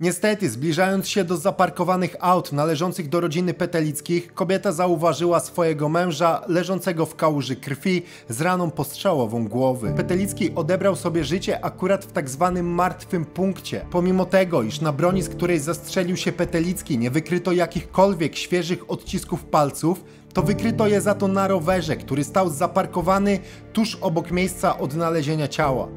Niestety, zbliżając się do zaparkowanych aut należących do rodziny Petelickich, kobieta zauważyła swojego męża leżącego w kałuży krwi z raną postrzałową głowy. Petelicki odebrał sobie życie akurat w tak zwanym martwym punkcie. Pomimo tego, iż na broni, z której zastrzelił się Petelicki, nie wykryto jakichkolwiek świeżych odcisków palców, to wykryto je za to na rowerze, który stał zaparkowany tuż obok miejsca odnalezienia ciała.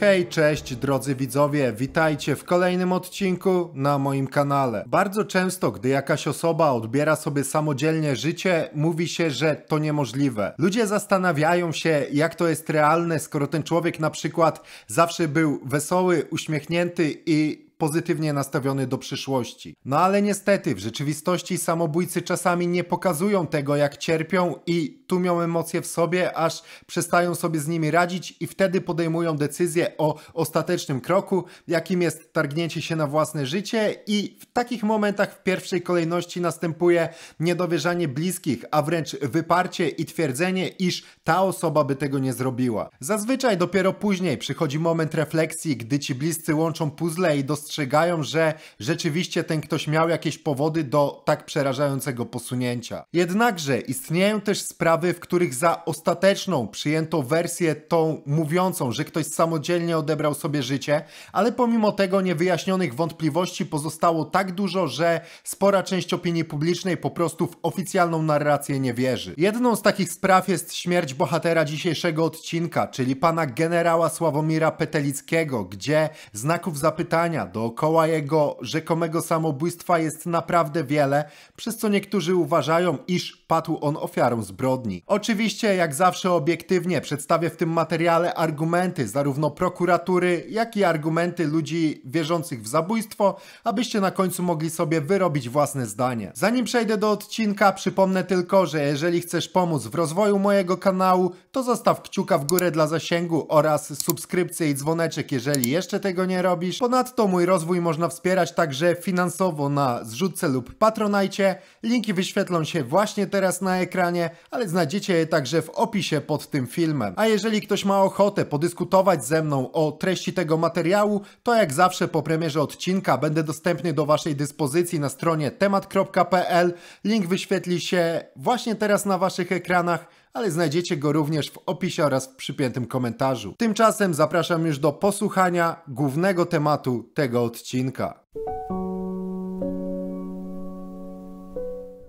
Hej, cześć drodzy widzowie, witajcie w kolejnym odcinku na moim kanale. Bardzo często, gdy jakaś osoba odbiera sobie samodzielnie życie, mówi się, że to niemożliwe. Ludzie zastanawiają się, jak to jest realne, skoro ten człowiek na przykład zawsze był wesoły, uśmiechnięty i pozytywnie nastawiony do przyszłości. No ale niestety w rzeczywistości samobójcy czasami nie pokazują tego, jak cierpią i tłumią emocje w sobie, aż przestają sobie z nimi radzić i wtedy podejmują decyzję o ostatecznym kroku, jakim jest targnięcie się na własne życie i w takich momentach w pierwszej kolejności następuje niedowierzanie bliskich, a wręcz wyparcie i twierdzenie, iż ta osoba by tego nie zrobiła. Zazwyczaj dopiero później przychodzi moment refleksji, gdy ci bliscy łączą puzzle i dostrzegają dostrzegają, że rzeczywiście ten ktoś miał jakieś powody do tak przerażającego posunięcia. Jednakże istnieją też sprawy, w których za ostateczną przyjęto wersję tą mówiącą, że ktoś samodzielnie odebrał sobie życie, ale pomimo tego niewyjaśnionych wątpliwości pozostało tak dużo, że spora część opinii publicznej po prostu w oficjalną narrację nie wierzy. Jedną z takich spraw jest śmierć bohatera dzisiejszego odcinka, czyli pana generała Sławomira Petelickiego, gdzie znaków zapytania do Dookoła jego rzekomego samobójstwa jest naprawdę wiele, przez co niektórzy uważają, iż padł on ofiarą zbrodni. Oczywiście, jak zawsze obiektywnie przedstawię w tym materiale argumenty zarówno prokuratury, jak i argumenty ludzi wierzących w zabójstwo, abyście na końcu mogli sobie wyrobić własne zdanie. Zanim przejdę do odcinka, przypomnę tylko, że jeżeli chcesz pomóc w rozwoju mojego kanału, to zostaw kciuka w górę dla zasięgu oraz subskrypcję i dzwoneczek, jeżeli jeszcze tego nie robisz. Ponadto mój rozwój można wspierać także finansowo na zrzutce lub patronajcie. Linki wyświetlą się właśnie teraz teraz na ekranie, ale znajdziecie je także w opisie pod tym filmem. A jeżeli ktoś ma ochotę podyskutować ze mną o treści tego materiału, to jak zawsze po premierze odcinka będę dostępny do Waszej dyspozycji na stronie temat.pl. Link wyświetli się właśnie teraz na Waszych ekranach ale znajdziecie go również w opisie oraz w przypiętym komentarzu. Tymczasem zapraszam już do posłuchania głównego tematu tego odcinka.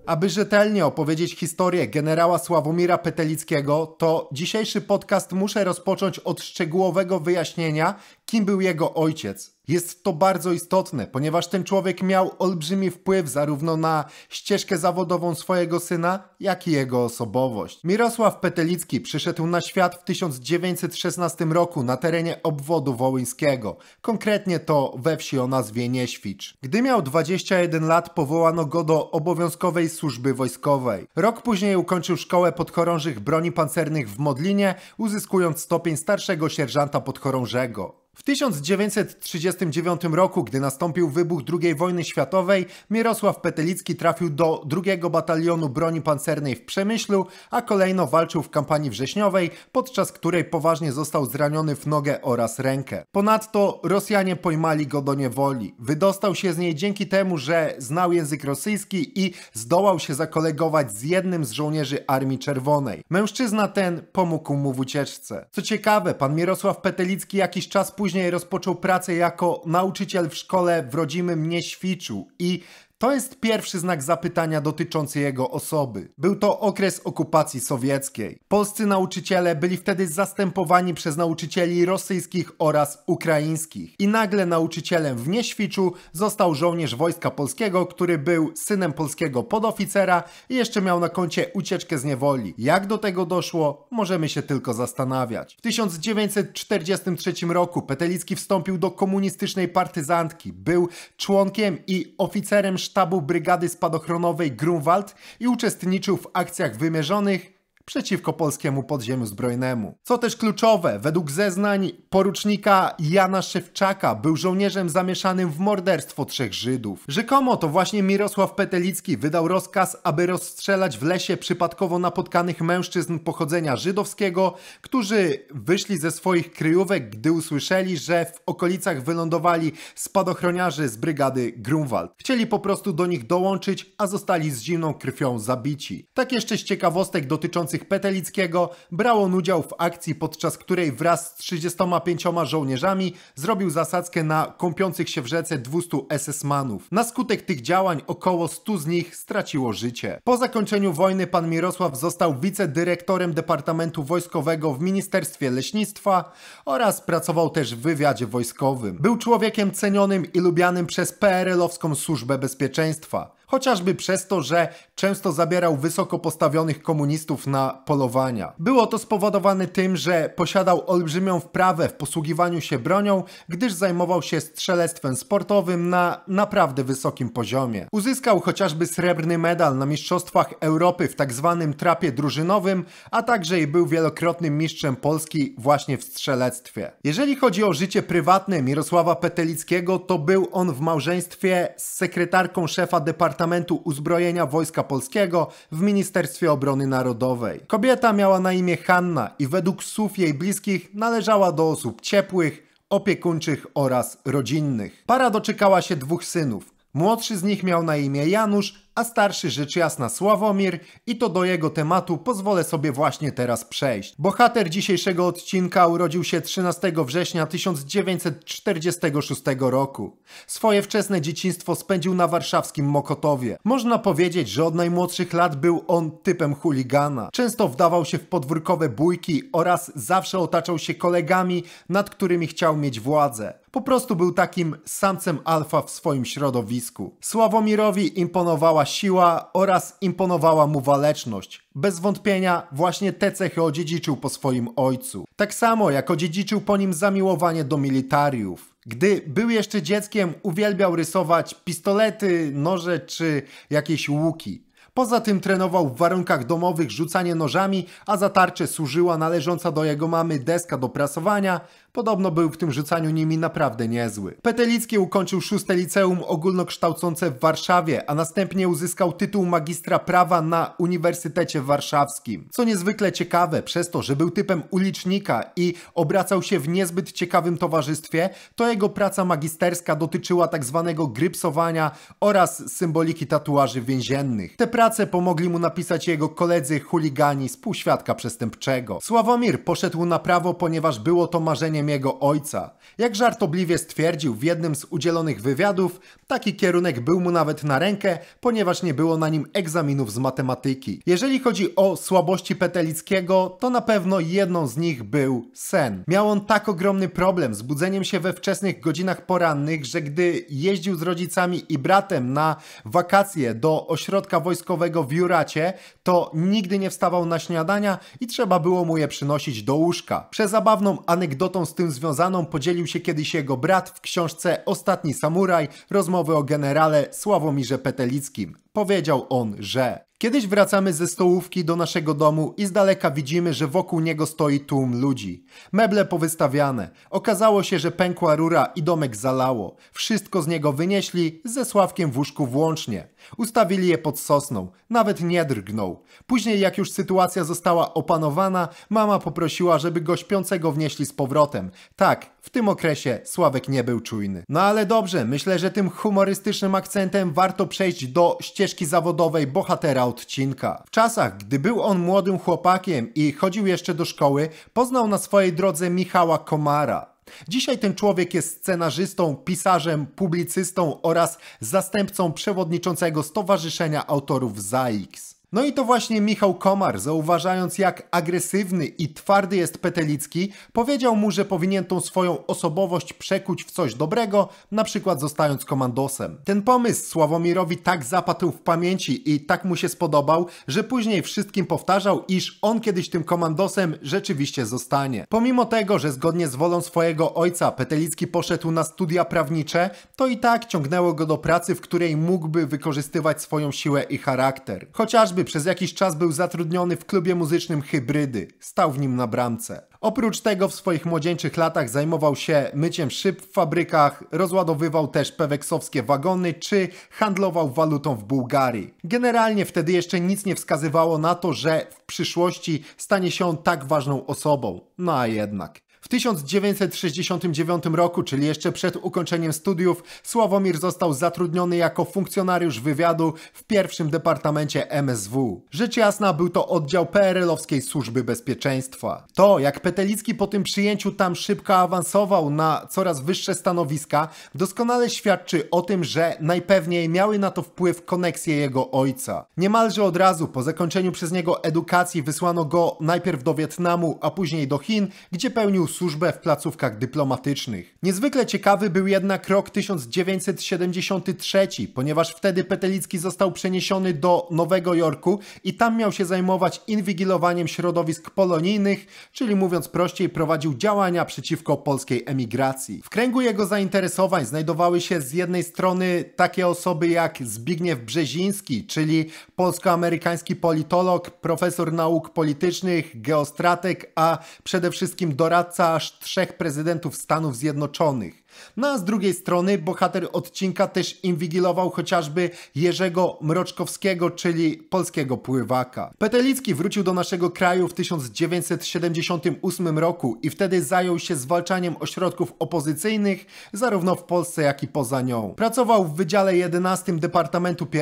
Aby rzetelnie opowiedzieć historię generała Sławomira Petelickiego, to dzisiejszy podcast muszę rozpocząć od szczegółowego wyjaśnienia kim był jego ojciec. Jest to bardzo istotne, ponieważ ten człowiek miał olbrzymi wpływ zarówno na ścieżkę zawodową swojego syna, jak i jego osobowość. Mirosław Petelicki przyszedł na świat w 1916 roku na terenie obwodu wołyńskiego, konkretnie to we wsi o nazwie Nieświcz. Gdy miał 21 lat powołano go do obowiązkowej służby wojskowej. Rok później ukończył szkołę podchorążych broni pancernych w Modlinie, uzyskując stopień starszego sierżanta podchorążego. W 1939 roku, gdy nastąpił wybuch II wojny światowej, Mirosław Petelicki trafił do drugiego batalionu broni pancernej w Przemyślu, a kolejno walczył w kampanii wrześniowej, podczas której poważnie został zraniony w nogę oraz rękę. Ponadto Rosjanie pojmali go do niewoli. Wydostał się z niej dzięki temu, że znał język rosyjski i zdołał się zakolegować z jednym z żołnierzy Armii Czerwonej. Mężczyzna ten pomógł mu w ucieczce. Co ciekawe, pan Mirosław Petelicki jakiś czas później Później rozpoczął pracę jako nauczyciel w szkole w rodzimym Nieświczu i to jest pierwszy znak zapytania dotyczący jego osoby. Był to okres okupacji sowieckiej. Polscy nauczyciele byli wtedy zastępowani przez nauczycieli rosyjskich oraz ukraińskich. I nagle nauczycielem w Nieświczu został żołnierz Wojska Polskiego, który był synem polskiego podoficera i jeszcze miał na koncie ucieczkę z niewoli. Jak do tego doszło, możemy się tylko zastanawiać. W 1943 roku Petelicki wstąpił do komunistycznej partyzantki. Był członkiem i oficerem sztabu Brygady Spadochronowej Grunwald i uczestniczył w akcjach wymierzonych przeciwko polskiemu podziemiu zbrojnemu. Co też kluczowe, według zeznań porucznika Jana Szewczaka był żołnierzem zamieszanym w morderstwo trzech Żydów. Rzekomo to właśnie Mirosław Petelicki wydał rozkaz, aby rozstrzelać w lesie przypadkowo napotkanych mężczyzn pochodzenia żydowskiego, którzy wyszli ze swoich kryjówek, gdy usłyszeli, że w okolicach wylądowali spadochroniarze z brygady Grunwald. Chcieli po prostu do nich dołączyć, a zostali z zimną krwią zabici. Tak jeszcze z ciekawostek dotyczących wspierających Petelickiego brał on udział w akcji, podczas której wraz z 35 żołnierzami zrobił zasadzkę na kąpiących się w rzece 200 SS-manów. Na skutek tych działań około 100 z nich straciło życie. Po zakończeniu wojny pan Mirosław został wicedyrektorem Departamentu Wojskowego w Ministerstwie Leśnictwa oraz pracował też w wywiadzie wojskowym. Był człowiekiem cenionym i lubianym przez PRL-owską Służbę Bezpieczeństwa chociażby przez to, że często zabierał wysoko postawionych komunistów na polowania. Było to spowodowane tym, że posiadał olbrzymią wprawę w posługiwaniu się bronią, gdyż zajmował się strzelectwem sportowym na naprawdę wysokim poziomie. Uzyskał chociażby srebrny medal na Mistrzostwach Europy w tzw. Tak trapie drużynowym, a także i był wielokrotnym mistrzem Polski właśnie w strzelectwie. Jeżeli chodzi o życie prywatne Mirosława Petelickiego, to był on w małżeństwie z sekretarką szefa Departamentu Departamentu Uzbrojenia Wojska Polskiego w Ministerstwie Obrony Narodowej. Kobieta miała na imię Hanna i według słów jej bliskich należała do osób ciepłych, opiekuńczych oraz rodzinnych. Para doczekała się dwóch synów. Młodszy z nich miał na imię Janusz, a starszy rzecz jasna Sławomir i to do jego tematu pozwolę sobie właśnie teraz przejść. Bohater dzisiejszego odcinka urodził się 13 września 1946 roku. Swoje wczesne dzieciństwo spędził na warszawskim Mokotowie. Można powiedzieć, że od najmłodszych lat był on typem chuligana. Często wdawał się w podwórkowe bójki oraz zawsze otaczał się kolegami, nad którymi chciał mieć władzę. Po prostu był takim samcem alfa w swoim środowisku. Sławomirowi imponowała siła oraz imponowała mu waleczność. Bez wątpienia właśnie te cechy odziedziczył po swoim ojcu. Tak samo jak odziedziczył po nim zamiłowanie do militariów. Gdy był jeszcze dzieckiem, uwielbiał rysować pistolety, noże czy jakieś łuki. Poza tym trenował w warunkach domowych rzucanie nożami, a za tarczę służyła należąca do jego mamy deska do prasowania, Podobno był w tym rzucaniu nimi naprawdę niezły. Petelicki ukończył szóste liceum ogólnokształcące w Warszawie, a następnie uzyskał tytuł magistra prawa na Uniwersytecie Warszawskim. Co niezwykle ciekawe, przez to, że był typem ulicznika i obracał się w niezbyt ciekawym towarzystwie, to jego praca magisterska dotyczyła tak zwanego grypsowania oraz symboliki tatuaży więziennych. Te prace pomogli mu napisać jego koledzy chuligani z półświadka przestępczego. Sławomir poszedł na prawo, ponieważ było to marzenie jego ojca. Jak żartobliwie stwierdził w jednym z udzielonych wywiadów, taki kierunek był mu nawet na rękę, ponieważ nie było na nim egzaminów z matematyki. Jeżeli chodzi o słabości Petelickiego, to na pewno jedną z nich był sen. Miał on tak ogromny problem z budzeniem się we wczesnych godzinach porannych, że gdy jeździł z rodzicami i bratem na wakacje do ośrodka wojskowego w Juracie, to nigdy nie wstawał na śniadania i trzeba było mu je przynosić do łóżka. zabawną anegdotą z tym związaną podzielił się kiedyś jego brat w książce Ostatni Samuraj rozmowy o generale Sławomirze Petelickim. Powiedział on, że Kiedyś wracamy ze stołówki do naszego domu i z daleka widzimy, że wokół niego stoi tłum ludzi. Meble powystawiane. Okazało się, że pękła rura i domek zalało. Wszystko z niego wynieśli, ze Sławkiem w łóżku włącznie. Ustawili je pod sosną. Nawet nie drgnął. Później jak już sytuacja została opanowana, mama poprosiła, żeby go śpiącego wnieśli z powrotem. Tak, w tym okresie Sławek nie był czujny. No ale dobrze, myślę, że tym humorystycznym akcentem warto przejść do ścieżki zawodowej bohatera odcinka. W czasach, gdy był on młodym chłopakiem i chodził jeszcze do szkoły, poznał na swojej drodze Michała Komara. Dzisiaj ten człowiek jest scenarzystą, pisarzem, publicystą oraz zastępcą przewodniczącego Stowarzyszenia Autorów ZAIKS. No i to właśnie Michał Komar, zauważając jak agresywny i twardy jest Petelicki, powiedział mu, że powinien tą swoją osobowość przekuć w coś dobrego, na przykład zostając komandosem. Ten pomysł Sławomirowi tak zapadł w pamięci i tak mu się spodobał, że później wszystkim powtarzał, iż on kiedyś tym komandosem rzeczywiście zostanie. Pomimo tego, że zgodnie z wolą swojego ojca Petelicki poszedł na studia prawnicze, to i tak ciągnęło go do pracy, w której mógłby wykorzystywać swoją siłę i charakter. Chociażby przez jakiś czas był zatrudniony w klubie muzycznym Hybrydy. Stał w nim na bramce. Oprócz tego w swoich młodzieńczych latach zajmował się myciem szyb w fabrykach, rozładowywał też peweksowskie wagony czy handlował walutą w Bułgarii. Generalnie wtedy jeszcze nic nie wskazywało na to, że w przyszłości stanie się on tak ważną osobą. No a jednak. 1969 roku, czyli jeszcze przed ukończeniem studiów, Sławomir został zatrudniony jako funkcjonariusz wywiadu w pierwszym departamencie MSW. Rzecz jasna był to oddział PRL-owskiej Służby Bezpieczeństwa. To, jak Petelicki po tym przyjęciu tam szybko awansował na coraz wyższe stanowiska, doskonale świadczy o tym, że najpewniej miały na to wpływ koneksje jego ojca. Niemalże od razu po zakończeniu przez niego edukacji wysłano go najpierw do Wietnamu, a później do Chin, gdzie pełnił służbę służbę w placówkach dyplomatycznych. Niezwykle ciekawy był jednak rok 1973, ponieważ wtedy Petelicki został przeniesiony do Nowego Jorku i tam miał się zajmować inwigilowaniem środowisk polonijnych, czyli mówiąc prościej prowadził działania przeciwko polskiej emigracji. W kręgu jego zainteresowań znajdowały się z jednej strony takie osoby jak Zbigniew Brzeziński, czyli polsko-amerykański politolog, profesor nauk politycznych, geostratek, a przede wszystkim doradca aż trzech prezydentów Stanów Zjednoczonych. No a z drugiej strony bohater odcinka też inwigilował chociażby Jerzego Mroczkowskiego, czyli polskiego pływaka. Petelicki wrócił do naszego kraju w 1978 roku i wtedy zajął się zwalczaniem ośrodków opozycyjnych zarówno w Polsce, jak i poza nią. Pracował w Wydziale 11 Departamentu I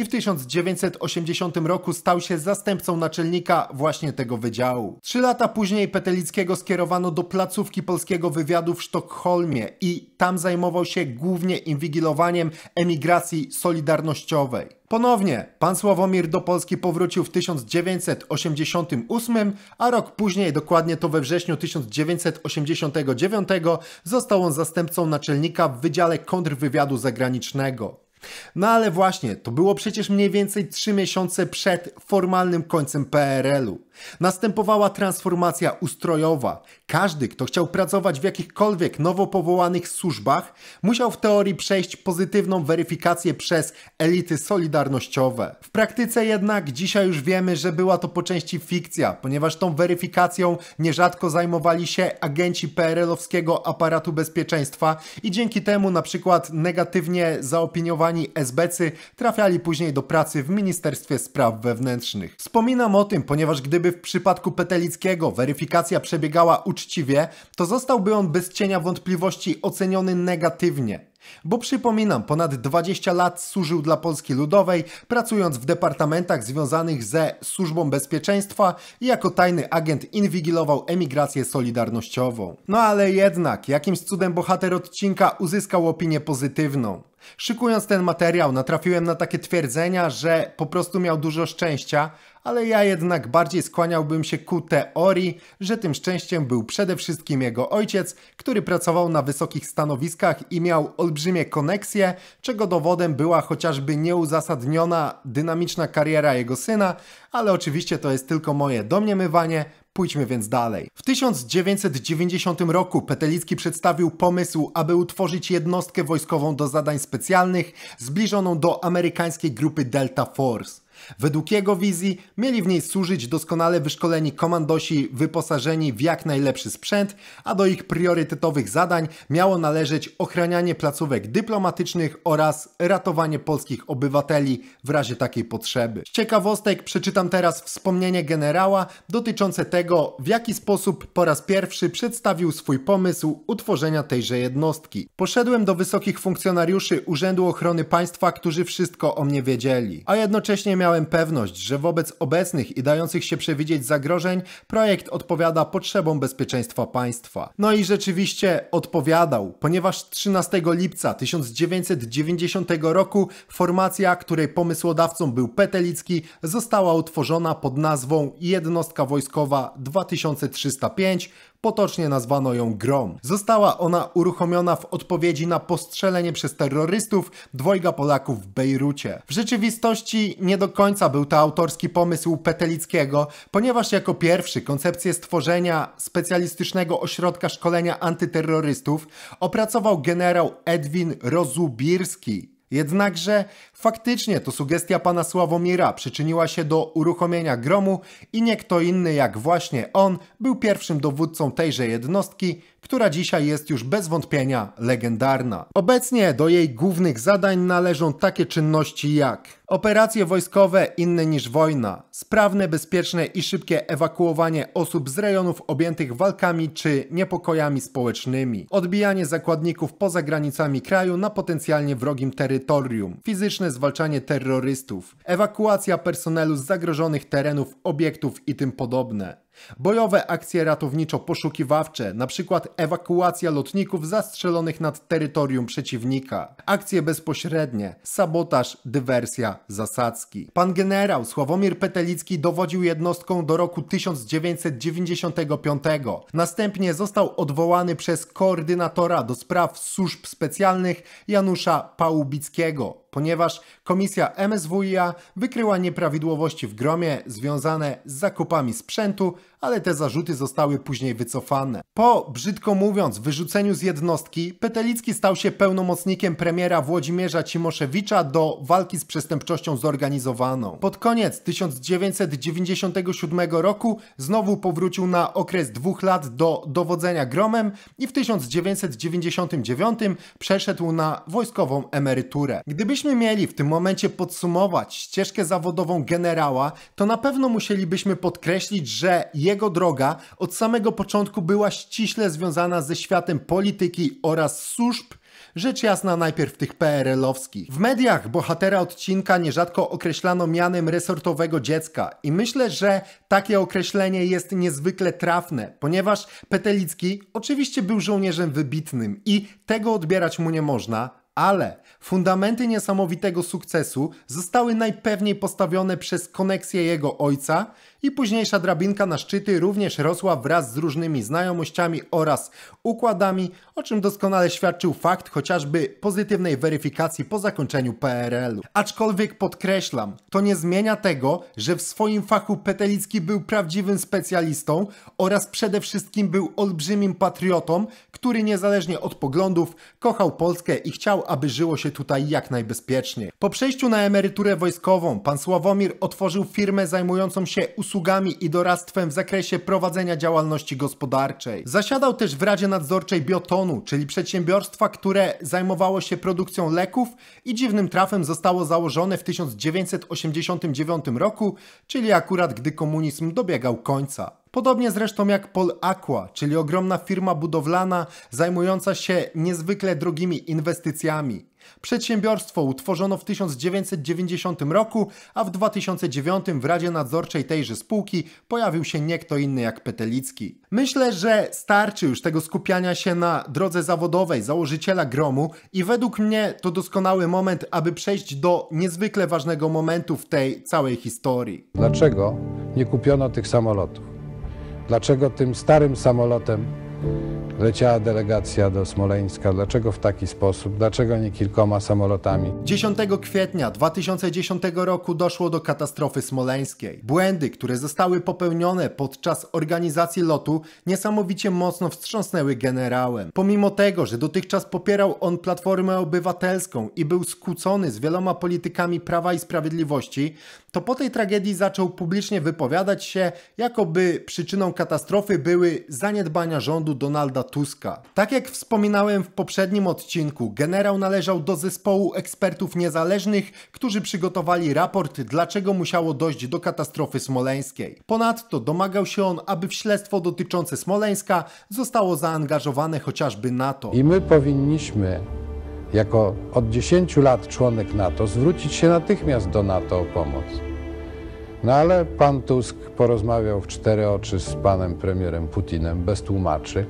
i w 1980 roku stał się zastępcą naczelnika właśnie tego wydziału. Trzy lata później Petelickiego skierowano do placówki polskiego wywiadu w Sztokholmie i tam zajmował się głównie inwigilowaniem emigracji solidarnościowej. Ponownie pan Sławomir do Polski powrócił w 1988, a rok później, dokładnie to we wrześniu 1989, został on zastępcą naczelnika w Wydziale Kontrwywiadu Zagranicznego. No ale właśnie, to było przecież mniej więcej 3 miesiące przed formalnym końcem PRL-u. Następowała transformacja ustrojowa. Każdy, kto chciał pracować w jakichkolwiek nowo powołanych służbach, musiał w teorii przejść pozytywną weryfikację przez elity solidarnościowe. W praktyce jednak dzisiaj już wiemy, że była to po części fikcja, ponieważ tą weryfikacją nierzadko zajmowali się agenci PRL-owskiego aparatu bezpieczeństwa i dzięki temu na przykład negatywnie zaopiniowani zaawansowani trafiali później do pracy w Ministerstwie Spraw Wewnętrznych. Wspominam o tym, ponieważ gdyby w przypadku Petelickiego weryfikacja przebiegała uczciwie, to zostałby on bez cienia wątpliwości oceniony negatywnie. Bo przypominam, ponad 20 lat służył dla Polski Ludowej, pracując w departamentach związanych ze Służbą Bezpieczeństwa i jako tajny agent inwigilował emigrację solidarnościową. No ale jednak, jakimś cudem bohater odcinka uzyskał opinię pozytywną. Szykując ten materiał, natrafiłem na takie twierdzenia, że po prostu miał dużo szczęścia, ale ja jednak bardziej skłaniałbym się ku teorii, że tym szczęściem był przede wszystkim jego ojciec, który pracował na wysokich stanowiskach i miał olbrzymie koneksje, czego dowodem była chociażby nieuzasadniona dynamiczna kariera jego syna, ale oczywiście to jest tylko moje domniemywanie, Pójdźmy więc dalej. W 1990 roku Petelicki przedstawił pomysł, aby utworzyć jednostkę wojskową do zadań specjalnych zbliżoną do amerykańskiej grupy Delta Force. Według jego wizji mieli w niej służyć doskonale wyszkoleni komandosi wyposażeni w jak najlepszy sprzęt, a do ich priorytetowych zadań miało należeć ochranianie placówek dyplomatycznych oraz ratowanie polskich obywateli w razie takiej potrzeby. Z ciekawostek przeczytam teraz wspomnienie generała dotyczące tego, w jaki sposób po raz pierwszy przedstawił swój pomysł utworzenia tejże jednostki. Poszedłem do wysokich funkcjonariuszy Urzędu Ochrony Państwa, którzy wszystko o mnie wiedzieli, a jednocześnie miał miałem pewność, że wobec obecnych i dających się przewidzieć zagrożeń projekt odpowiada potrzebom bezpieczeństwa państwa. No i rzeczywiście odpowiadał, ponieważ 13 lipca 1990 roku formacja, której pomysłodawcą był Petelicki, została utworzona pod nazwą Jednostka Wojskowa 2305 Potocznie nazwano ją Grom. Została ona uruchomiona w odpowiedzi na postrzelenie przez terrorystów dwojga Polaków w Bejrucie. W rzeczywistości nie do końca był to autorski pomysł Petelickiego, ponieważ jako pierwszy koncepcję stworzenia specjalistycznego ośrodka szkolenia antyterrorystów opracował generał Edwin Rozubirski, Jednakże faktycznie to sugestia pana Sławomira przyczyniła się do uruchomienia gromu i nie kto inny jak właśnie on był pierwszym dowódcą tejże jednostki, która dzisiaj jest już bez wątpienia legendarna. Obecnie do jej głównych zadań należą takie czynności jak operacje wojskowe inne niż wojna, sprawne, bezpieczne i szybkie ewakuowanie osób z rejonów objętych walkami czy niepokojami społecznymi, odbijanie zakładników poza granicami kraju na potencjalnie wrogim terytorium, fizyczne zwalczanie terrorystów, ewakuacja personelu z zagrożonych terenów, obiektów i tym podobne. Bojowe akcje ratowniczo-poszukiwawcze, np ewakuacja lotników zastrzelonych nad terytorium przeciwnika, akcje bezpośrednie, sabotaż, dywersja, zasadzki. Pan generał Sławomir Petelicki dowodził jednostką do roku 1995. Następnie został odwołany przez koordynatora do spraw służb specjalnych Janusza Pałubickiego ponieważ komisja MSWiA wykryła nieprawidłowości w gromie związane z zakupami sprzętu, ale te zarzuty zostały później wycofane. Po, brzydko mówiąc, wyrzuceniu z jednostki, Petelicki stał się pełnomocnikiem premiera Włodzimierza Cimoszewicza do walki z przestępczością zorganizowaną. Pod koniec 1997 roku znowu powrócił na okres dwóch lat do dowodzenia gromem i w 1999 przeszedł na wojskową emeryturę. Gdybyś Gdybyśmy mieli w tym momencie podsumować ścieżkę zawodową generała, to na pewno musielibyśmy podkreślić, że jego droga od samego początku była ściśle związana ze światem polityki oraz służb Rzecz jasna najpierw tych PRL-owskich. W mediach bohatera odcinka nierzadko określano mianem resortowego dziecka i myślę, że takie określenie jest niezwykle trafne, ponieważ Petelicki oczywiście był żołnierzem wybitnym i tego odbierać mu nie można, ale fundamenty niesamowitego sukcesu zostały najpewniej postawione przez koneksję jego ojca i późniejsza drabinka na szczyty również rosła wraz z różnymi znajomościami oraz układami, o czym doskonale świadczył fakt chociażby pozytywnej weryfikacji po zakończeniu PRL-u. Aczkolwiek podkreślam, to nie zmienia tego, że w swoim fachu Petelicki był prawdziwym specjalistą oraz przede wszystkim był olbrzymim patriotą, który niezależnie od poglądów kochał Polskę i chciał, aby żyło się tutaj jak najbezpieczniej. Po przejściu na emeryturę wojskową pan Sławomir otworzył firmę zajmującą się usługami usługami i doradztwem w zakresie prowadzenia działalności gospodarczej. Zasiadał też w Radzie Nadzorczej Biotonu, czyli przedsiębiorstwa, które zajmowało się produkcją leków i dziwnym trafem zostało założone w 1989 roku, czyli akurat gdy komunizm dobiegał końca. Podobnie zresztą jak Pol Aqua, czyli ogromna firma budowlana zajmująca się niezwykle drogimi inwestycjami. Przedsiębiorstwo utworzono w 1990 roku, a w 2009 w Radzie Nadzorczej tejże spółki pojawił się nie kto inny jak Petelicki. Myślę, że starczy już tego skupiania się na drodze zawodowej założyciela Gromu i według mnie to doskonały moment, aby przejść do niezwykle ważnego momentu w tej całej historii. Dlaczego nie kupiono tych samolotów? Dlaczego tym starym samolotem leciała delegacja do Smoleńska. Dlaczego w taki sposób? Dlaczego nie kilkoma samolotami? 10 kwietnia 2010 roku doszło do katastrofy smoleńskiej. Błędy, które zostały popełnione podczas organizacji lotu, niesamowicie mocno wstrząsnęły generałem. Pomimo tego, że dotychczas popierał on Platformę Obywatelską i był skłócony z wieloma politykami Prawa i Sprawiedliwości, to po tej tragedii zaczął publicznie wypowiadać się, jakoby przyczyną katastrofy były zaniedbania rządu Donalda Tuska. Tak jak wspominałem w poprzednim odcinku, generał należał do zespołu ekspertów niezależnych, którzy przygotowali raport, dlaczego musiało dojść do katastrofy smoleńskiej. Ponadto domagał się on, aby w śledztwo dotyczące Smoleńska zostało zaangażowane chociażby NATO. I my powinniśmy jako od 10 lat członek NATO, zwrócić się natychmiast do NATO o pomoc. No ale pan Tusk porozmawiał w cztery oczy z panem premierem Putinem bez tłumaczy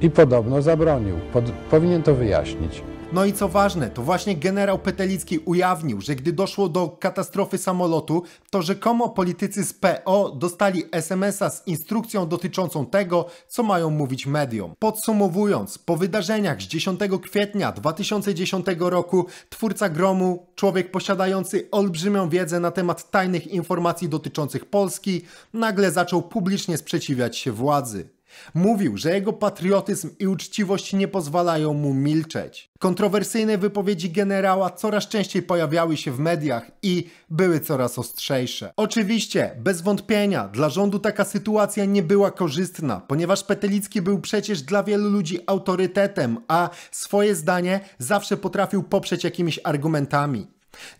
i podobno zabronił. Pod, powinien to wyjaśnić. No i co ważne, to właśnie generał Petelicki ujawnił, że gdy doszło do katastrofy samolotu, to rzekomo politycy z PO dostali SMS-a z instrukcją dotyczącą tego, co mają mówić mediom. Podsumowując, po wydarzeniach z 10 kwietnia 2010 roku twórca gromu, człowiek posiadający olbrzymią wiedzę na temat tajnych informacji dotyczących Polski, nagle zaczął publicznie sprzeciwiać się władzy. Mówił, że jego patriotyzm i uczciwość nie pozwalają mu milczeć. Kontrowersyjne wypowiedzi generała coraz częściej pojawiały się w mediach i były coraz ostrzejsze. Oczywiście, bez wątpienia, dla rządu taka sytuacja nie była korzystna, ponieważ Petelicki był przecież dla wielu ludzi autorytetem, a swoje zdanie zawsze potrafił poprzeć jakimiś argumentami.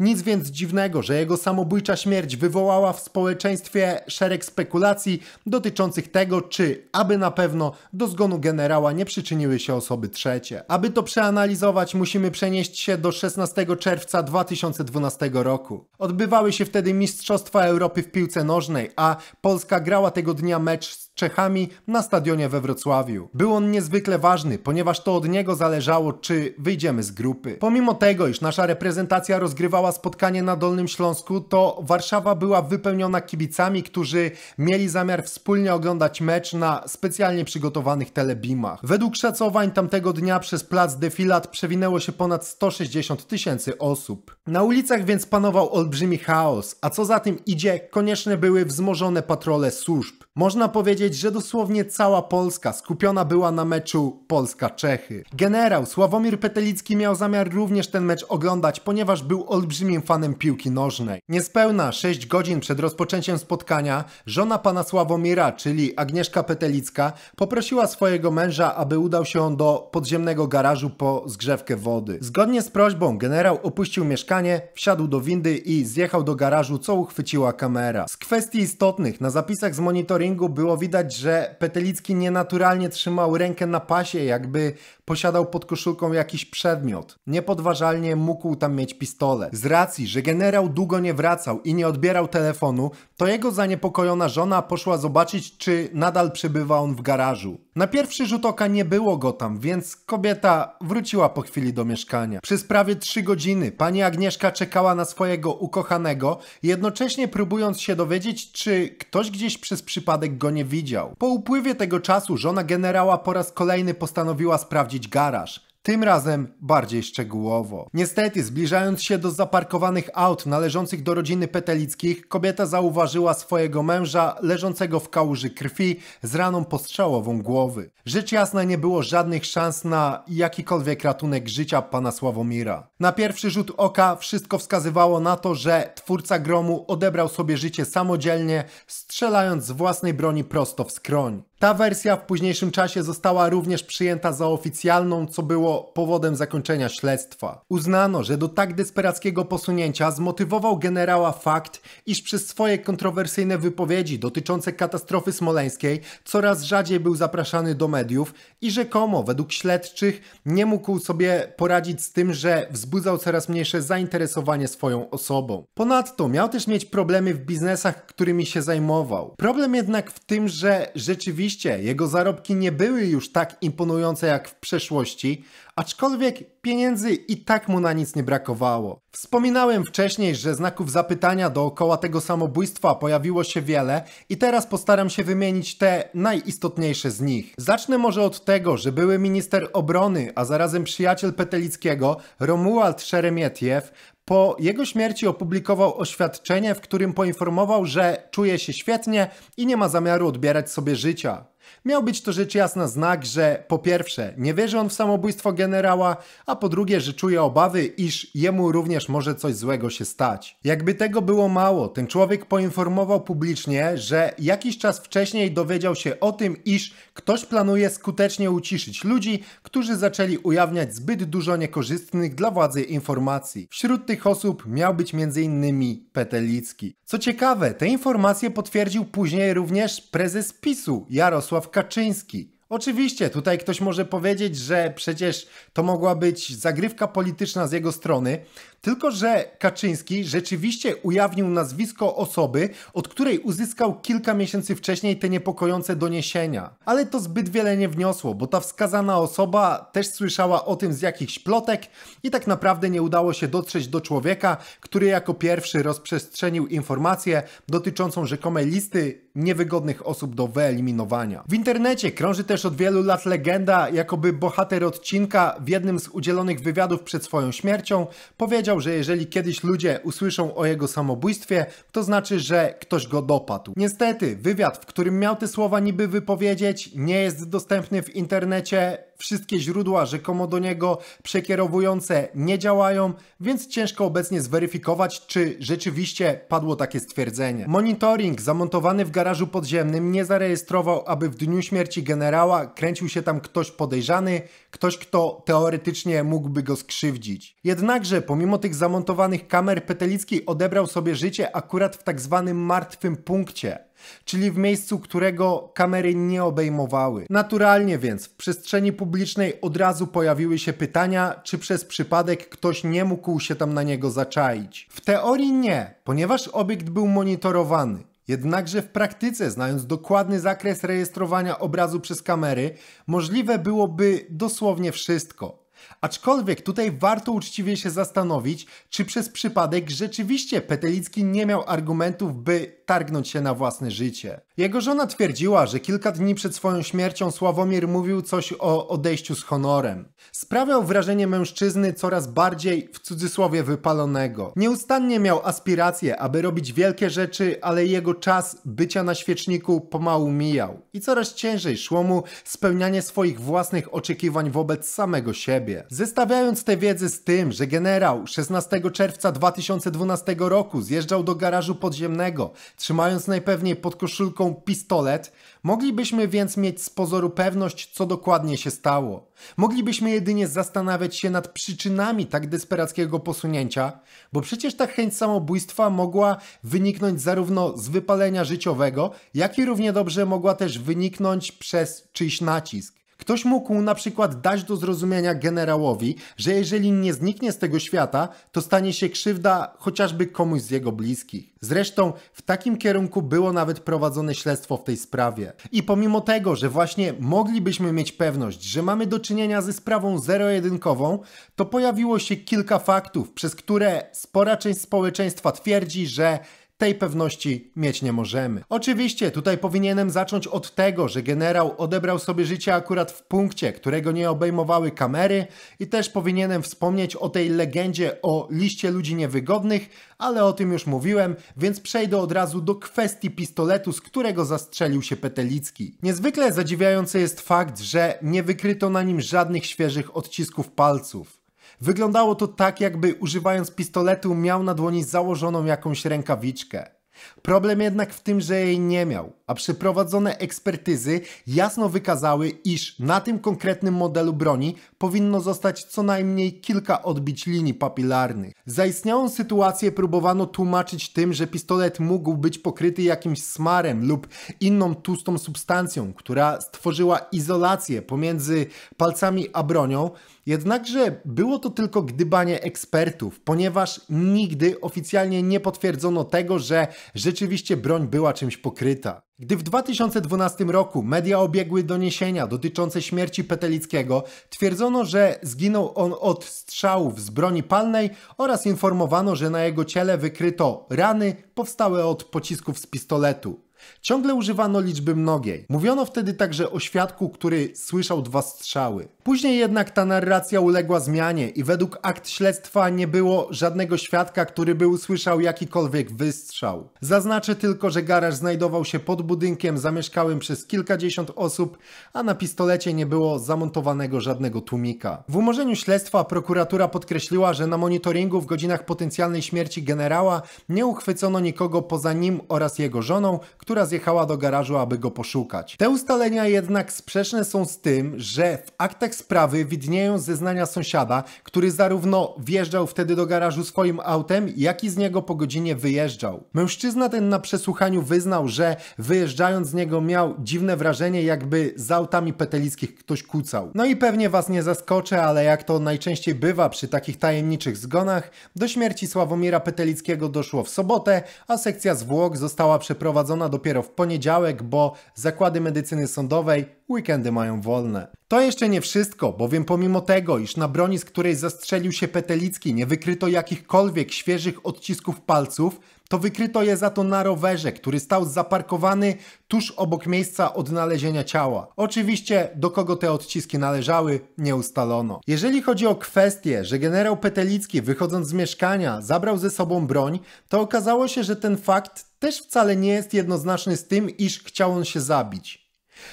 Nic więc dziwnego, że jego samobójcza śmierć wywołała w społeczeństwie szereg spekulacji dotyczących tego, czy aby na pewno do zgonu generała nie przyczyniły się osoby trzecie. Aby to przeanalizować, musimy przenieść się do 16 czerwca 2012 roku. Odbywały się wtedy Mistrzostwa Europy w piłce nożnej, a Polska grała tego dnia mecz z Czechami na stadionie we Wrocławiu. Był on niezwykle ważny, ponieważ to od niego zależało, czy wyjdziemy z grupy. Pomimo tego, iż nasza reprezentacja rozgrywała spotkanie na Dolnym Śląsku, to Warszawa była wypełniona kibicami, którzy mieli zamiar wspólnie oglądać mecz na specjalnie przygotowanych telebimach. Według szacowań tamtego dnia przez plac defilat przewinęło się ponad 160 tysięcy osób. Na ulicach więc panował olbrzymi chaos, a co za tym idzie, konieczne były wzmożone patrole służb. Można powiedzieć, że dosłownie cała Polska skupiona była na meczu Polska-Czechy. Generał Sławomir Petelicki miał zamiar również ten mecz oglądać, ponieważ był olbrzymim fanem piłki nożnej. Niespełna 6 godzin przed rozpoczęciem spotkania żona pana Sławomira, czyli Agnieszka Petelicka, poprosiła swojego męża, aby udał się do podziemnego garażu po zgrzewkę wody. Zgodnie z prośbą generał opuścił mieszkanie, wsiadł do windy i zjechał do garażu, co uchwyciła kamera. Z kwestii istotnych na zapisach z monitoringu ringu było widać, że Petelicki nienaturalnie trzymał rękę na pasie, jakby posiadał pod koszulką jakiś przedmiot. Niepodważalnie mógł tam mieć pistolet. Z racji, że generał długo nie wracał i nie odbierał telefonu, to jego zaniepokojona żona poszła zobaczyć, czy nadal przebywa on w garażu. Na pierwszy rzut oka nie było go tam, więc kobieta wróciła po chwili do mieszkania. Przez prawie trzy godziny pani Agnieszka czekała na swojego ukochanego, jednocześnie próbując się dowiedzieć, czy ktoś gdzieś przez przypadek go nie widział. Po upływie tego czasu żona generała po raz kolejny postanowiła sprawdzić sprawdzić garaż. Tym razem bardziej szczegółowo. Niestety, zbliżając się do zaparkowanych aut należących do rodziny Petelickich, kobieta zauważyła swojego męża leżącego w kałuży krwi z raną postrzałową głowy. Rzecz jasna nie było żadnych szans na jakikolwiek ratunek życia pana Sławomira. Na pierwszy rzut oka wszystko wskazywało na to, że twórca gromu odebrał sobie życie samodzielnie, strzelając z własnej broni prosto w skroń. Ta wersja w późniejszym czasie została również przyjęta za oficjalną, co było powodem zakończenia śledztwa. Uznano, że do tak desperackiego posunięcia zmotywował generała fakt, iż przez swoje kontrowersyjne wypowiedzi dotyczące katastrofy smoleńskiej coraz rzadziej był zapraszany do mediów i rzekomo, według śledczych, nie mógł sobie poradzić z tym, że wzbudzał coraz mniejsze zainteresowanie swoją osobą. Ponadto miał też mieć problemy w biznesach, którymi się zajmował. Problem jednak w tym, że rzeczywiście Oczywiście, jego zarobki nie były już tak imponujące jak w przeszłości, aczkolwiek pieniędzy i tak mu na nic nie brakowało. Wspominałem wcześniej, że znaków zapytania dookoła tego samobójstwa pojawiło się wiele i teraz postaram się wymienić te najistotniejsze z nich. Zacznę może od tego, że były minister obrony, a zarazem przyjaciel Petelickiego, Romuald Szeremietiew, po jego śmierci opublikował oświadczenie, w którym poinformował, że czuje się świetnie i nie ma zamiaru odbierać sobie życia. Miał być to rzecz jasna znak, że po pierwsze nie wierzy on w samobójstwo generała, a po drugie, że czuje obawy, iż jemu również może coś złego się stać. Jakby tego było mało, ten człowiek poinformował publicznie, że jakiś czas wcześniej dowiedział się o tym, iż ktoś planuje skutecznie uciszyć ludzi, którzy zaczęli ujawniać zbyt dużo niekorzystnych dla władzy informacji. Wśród tych osób miał być m.in. Petelicki. Co ciekawe, te informacje potwierdził później również prezes PiSu Jarosław Jarosław Kaczyński. Oczywiście, tutaj ktoś może powiedzieć, że przecież to mogła być zagrywka polityczna z jego strony, tylko, że Kaczyński rzeczywiście ujawnił nazwisko osoby, od której uzyskał kilka miesięcy wcześniej te niepokojące doniesienia. Ale to zbyt wiele nie wniosło, bo ta wskazana osoba też słyszała o tym z jakichś plotek i tak naprawdę nie udało się dotrzeć do człowieka, który jako pierwszy rozprzestrzenił informację dotyczącą rzekomej listy niewygodnych osób do wyeliminowania. W internecie krąży też od wielu lat legenda, jakoby bohater odcinka w jednym z udzielonych wywiadów przed swoją śmiercią powiedział, powiedział, że jeżeli kiedyś ludzie usłyszą o jego samobójstwie, to znaczy, że ktoś go dopadł. Niestety, wywiad, w którym miał te słowa niby wypowiedzieć, nie jest dostępny w internecie, Wszystkie źródła rzekomo do niego przekierowujące nie działają, więc ciężko obecnie zweryfikować, czy rzeczywiście padło takie stwierdzenie. Monitoring zamontowany w garażu podziemnym nie zarejestrował, aby w dniu śmierci generała kręcił się tam ktoś podejrzany, ktoś, kto teoretycznie mógłby go skrzywdzić. Jednakże, pomimo tych zamontowanych kamer, Petelicki odebrał sobie życie akurat w tak zwanym martwym punkcie czyli w miejscu którego kamery nie obejmowały. Naturalnie więc w przestrzeni publicznej od razu pojawiły się pytania, czy przez przypadek ktoś nie mógł się tam na niego zaczaić. W teorii nie, ponieważ obiekt był monitorowany. Jednakże w praktyce, znając dokładny zakres rejestrowania obrazu przez kamery, możliwe byłoby dosłownie wszystko. Aczkolwiek tutaj warto uczciwie się zastanowić, czy przez przypadek rzeczywiście Petelicki nie miał argumentów, by targnąć się na własne życie. Jego żona twierdziła, że kilka dni przed swoją śmiercią Sławomir mówił coś o odejściu z honorem. Sprawiał wrażenie mężczyzny coraz bardziej, w cudzysłowie, wypalonego. Nieustannie miał aspiracje, aby robić wielkie rzeczy, ale jego czas bycia na świeczniku pomału mijał. I coraz ciężej szło mu spełnianie swoich własnych oczekiwań wobec samego siebie. Zestawiając tę wiedzę z tym, że generał 16 czerwca 2012 roku zjeżdżał do garażu podziemnego, trzymając najpewniej pod koszulką pistolet, moglibyśmy więc mieć z pozoru pewność, co dokładnie się stało. Moglibyśmy jedynie zastanawiać się nad przyczynami tak desperackiego posunięcia, bo przecież ta chęć samobójstwa mogła wyniknąć zarówno z wypalenia życiowego, jak i równie dobrze mogła też wyniknąć przez czyjś nacisk. Ktoś mógł na przykład dać do zrozumienia generałowi, że jeżeli nie zniknie z tego świata, to stanie się krzywda chociażby komuś z jego bliskich. Zresztą w takim kierunku było nawet prowadzone śledztwo w tej sprawie. I pomimo tego, że właśnie moglibyśmy mieć pewność, że mamy do czynienia ze sprawą zero-jedynkową, to pojawiło się kilka faktów, przez które spora część społeczeństwa twierdzi, że tej pewności mieć nie możemy. Oczywiście tutaj powinienem zacząć od tego, że generał odebrał sobie życie akurat w punkcie, którego nie obejmowały kamery i też powinienem wspomnieć o tej legendzie o liście ludzi niewygodnych, ale o tym już mówiłem, więc przejdę od razu do kwestii pistoletu, z którego zastrzelił się Petelicki. Niezwykle zadziwiający jest fakt, że nie wykryto na nim żadnych świeżych odcisków palców. Wyglądało to tak, jakby używając pistoletu miał na dłoni założoną jakąś rękawiczkę. Problem jednak w tym, że jej nie miał, a przeprowadzone ekspertyzy jasno wykazały, iż na tym konkretnym modelu broni powinno zostać co najmniej kilka odbić linii papilarnych. Zaistniałą sytuację próbowano tłumaczyć tym, że pistolet mógł być pokryty jakimś smarem lub inną tłustą substancją, która stworzyła izolację pomiędzy palcami a bronią, jednakże było to tylko gdybanie ekspertów, ponieważ nigdy oficjalnie nie potwierdzono tego, że rzeczywiście broń była czymś pokryta. Gdy w 2012 roku media obiegły doniesienia dotyczące śmierci Petelickiego, twierdzono, że zginął on od strzałów z broni palnej oraz informowano, że na jego ciele wykryto rany powstałe od pocisków z pistoletu. Ciągle używano liczby mnogiej. Mówiono wtedy także o świadku, który słyszał dwa strzały. Później jednak ta narracja uległa zmianie i według akt śledztwa nie było żadnego świadka, który by usłyszał jakikolwiek wystrzał. Zaznaczę tylko, że garaż znajdował się pod budynkiem zamieszkałym przez kilkadziesiąt osób, a na pistolecie nie było zamontowanego żadnego tłumika. W umorzeniu śledztwa prokuratura podkreśliła, że na monitoringu w godzinach potencjalnej śmierci generała nie uchwycono nikogo poza nim oraz jego żoną, która zjechała do garażu, aby go poszukać. Te ustalenia jednak sprzeczne są z tym, że w aktach sprawy widnieją zeznania sąsiada, który zarówno wjeżdżał wtedy do garażu swoim autem, jak i z niego po godzinie wyjeżdżał. Mężczyzna ten na przesłuchaniu wyznał, że wyjeżdżając z niego miał dziwne wrażenie, jakby z autami petelickich ktoś kucał. No i pewnie was nie zaskoczę, ale jak to najczęściej bywa przy takich tajemniczych zgonach, do śmierci Sławomira Petelickiego doszło w sobotę, a sekcja zwłok została przeprowadzona do dopiero w poniedziałek, bo zakłady medycyny sądowej weekendy mają wolne. To jeszcze nie wszystko, bowiem pomimo tego, iż na broni, z której zastrzelił się Petelicki, nie wykryto jakichkolwiek świeżych odcisków palców, to wykryto je za to na rowerze, który stał zaparkowany tuż obok miejsca odnalezienia ciała. Oczywiście do kogo te odciski należały, nie ustalono. Jeżeli chodzi o kwestię, że generał Petelicki wychodząc z mieszkania zabrał ze sobą broń, to okazało się, że ten fakt też wcale nie jest jednoznaczny z tym, iż chciał on się zabić.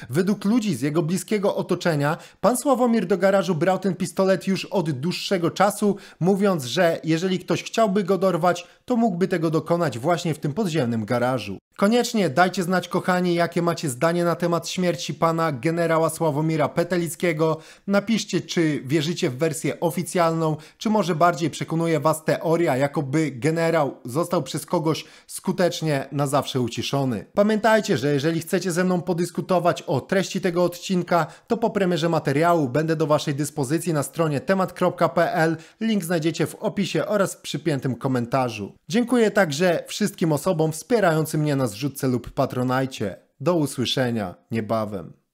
Według ludzi z jego bliskiego otoczenia, pan Sławomir do garażu brał ten pistolet już od dłuższego czasu, mówiąc, że jeżeli ktoś chciałby go dorwać, to mógłby tego dokonać właśnie w tym podziemnym garażu. Koniecznie dajcie znać, kochani, jakie macie zdanie na temat śmierci pana generała Sławomira Petelickiego. Napiszcie, czy wierzycie w wersję oficjalną, czy może bardziej przekonuje was teoria, jakoby generał został przez kogoś skutecznie na zawsze uciszony. Pamiętajcie, że jeżeli chcecie ze mną podyskutować, o treści tego odcinka, to po premierze materiału będę do Waszej dyspozycji na stronie temat.pl. Link znajdziecie w opisie oraz w przypiętym komentarzu. Dziękuję także wszystkim osobom wspierającym mnie na zrzutce lub patronajcie. Do usłyszenia niebawem.